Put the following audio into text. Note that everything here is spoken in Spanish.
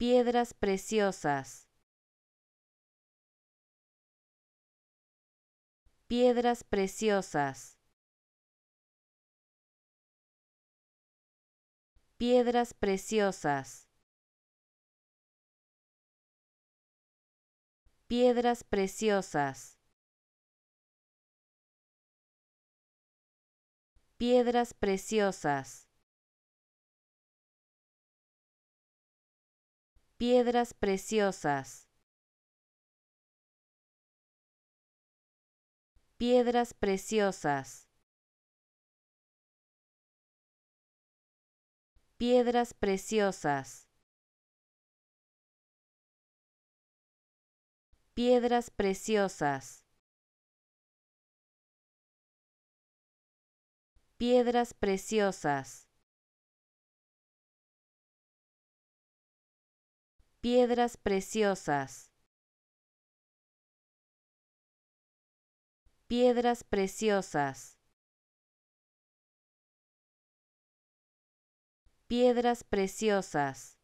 piedras preciosas, piedras preciosas, piedras preciosas, piedras preciosas. Piedras preciosas. piedras preciosas, piedras preciosas, piedras preciosas, piedras preciosas. Piedras preciosas. piedras preciosas, piedras preciosas, piedras preciosas.